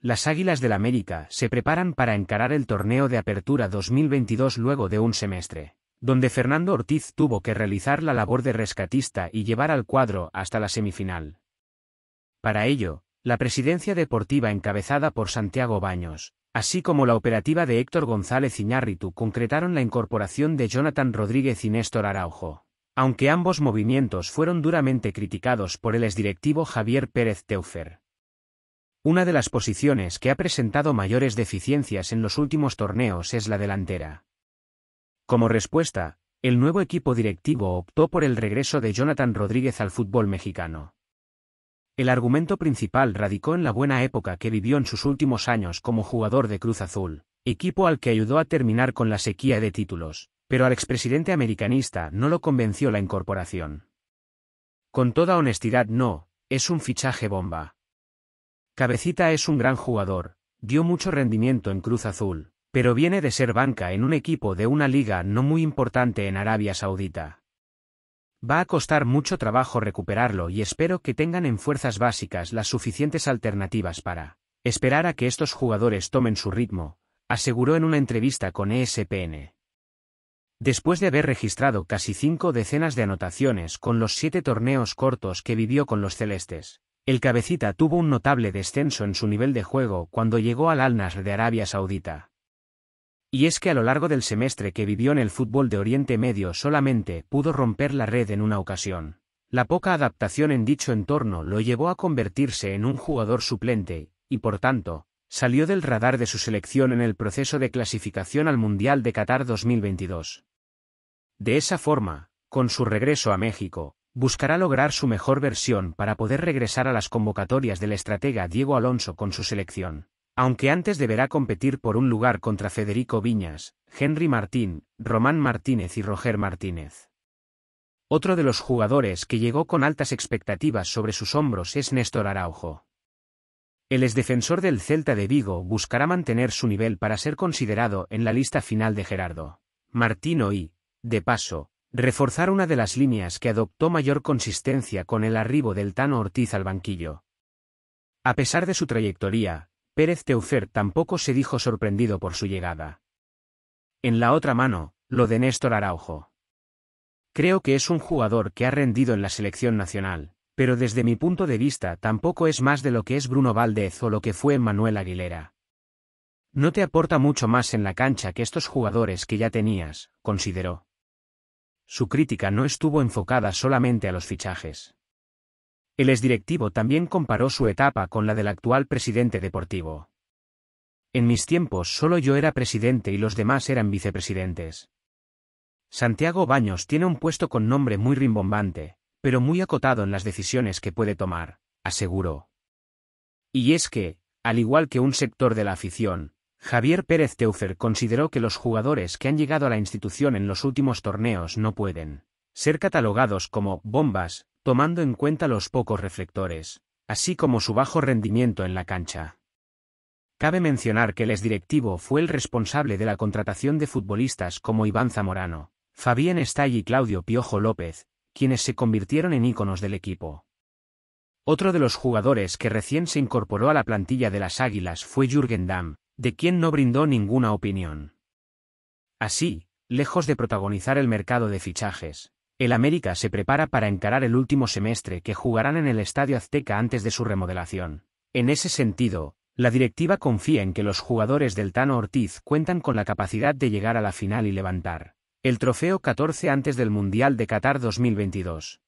Las Águilas del América se preparan para encarar el torneo de apertura 2022 luego de un semestre, donde Fernando Ortiz tuvo que realizar la labor de rescatista y llevar al cuadro hasta la semifinal. Para ello, la presidencia deportiva encabezada por Santiago Baños, así como la operativa de Héctor González Iñárritu concretaron la incorporación de Jonathan Rodríguez y Néstor Araujo, aunque ambos movimientos fueron duramente criticados por el exdirectivo Javier Pérez Teufer. Una de las posiciones que ha presentado mayores deficiencias en los últimos torneos es la delantera. Como respuesta, el nuevo equipo directivo optó por el regreso de Jonathan Rodríguez al fútbol mexicano. El argumento principal radicó en la buena época que vivió en sus últimos años como jugador de Cruz Azul, equipo al que ayudó a terminar con la sequía de títulos, pero al expresidente americanista no lo convenció la incorporación. Con toda honestidad no, es un fichaje bomba. Cabecita es un gran jugador, dio mucho rendimiento en Cruz Azul, pero viene de ser banca en un equipo de una liga no muy importante en Arabia Saudita. Va a costar mucho trabajo recuperarlo y espero que tengan en fuerzas básicas las suficientes alternativas para esperar a que estos jugadores tomen su ritmo, aseguró en una entrevista con ESPN. Después de haber registrado casi cinco decenas de anotaciones con los siete torneos cortos que vivió con los celestes, el cabecita tuvo un notable descenso en su nivel de juego cuando llegó al Al-Nasr de Arabia Saudita. Y es que a lo largo del semestre que vivió en el fútbol de Oriente Medio solamente pudo romper la red en una ocasión. La poca adaptación en dicho entorno lo llevó a convertirse en un jugador suplente, y por tanto, salió del radar de su selección en el proceso de clasificación al Mundial de Qatar 2022. De esa forma, con su regreso a México, buscará lograr su mejor versión para poder regresar a las convocatorias del estratega Diego Alonso con su selección, aunque antes deberá competir por un lugar contra Federico Viñas, Henry Martín, Román Martínez y Roger Martínez. Otro de los jugadores que llegó con altas expectativas sobre sus hombros es Néstor Araujo. El exdefensor del Celta de Vigo buscará mantener su nivel para ser considerado en la lista final de Gerardo, Martino y, de paso, reforzar una de las líneas que adoptó mayor consistencia con el arribo del Tano Ortiz al banquillo. A pesar de su trayectoria, Pérez Teufer tampoco se dijo sorprendido por su llegada. En la otra mano, lo de Néstor Araujo. Creo que es un jugador que ha rendido en la selección nacional, pero desde mi punto de vista tampoco es más de lo que es Bruno Valdez o lo que fue Manuel Aguilera. No te aporta mucho más en la cancha que estos jugadores que ya tenías, consideró. Su crítica no estuvo enfocada solamente a los fichajes. El exdirectivo también comparó su etapa con la del actual presidente deportivo. En mis tiempos solo yo era presidente y los demás eran vicepresidentes. Santiago Baños tiene un puesto con nombre muy rimbombante, pero muy acotado en las decisiones que puede tomar, aseguró. Y es que, al igual que un sector de la afición, Javier Pérez Teufer consideró que los jugadores que han llegado a la institución en los últimos torneos no pueden ser catalogados como bombas, tomando en cuenta los pocos reflectores, así como su bajo rendimiento en la cancha. Cabe mencionar que el exdirectivo fue el responsable de la contratación de futbolistas como Iván Zamorano, Fabián Estay y Claudio Piojo López, quienes se convirtieron en íconos del equipo. Otro de los jugadores que recién se incorporó a la plantilla de las Águilas fue Jürgen Damm, de quien no brindó ninguna opinión. Así, lejos de protagonizar el mercado de fichajes, el América se prepara para encarar el último semestre que jugarán en el Estadio Azteca antes de su remodelación. En ese sentido, la directiva confía en que los jugadores del Tano Ortiz cuentan con la capacidad de llegar a la final y levantar el trofeo 14 antes del Mundial de Qatar 2022.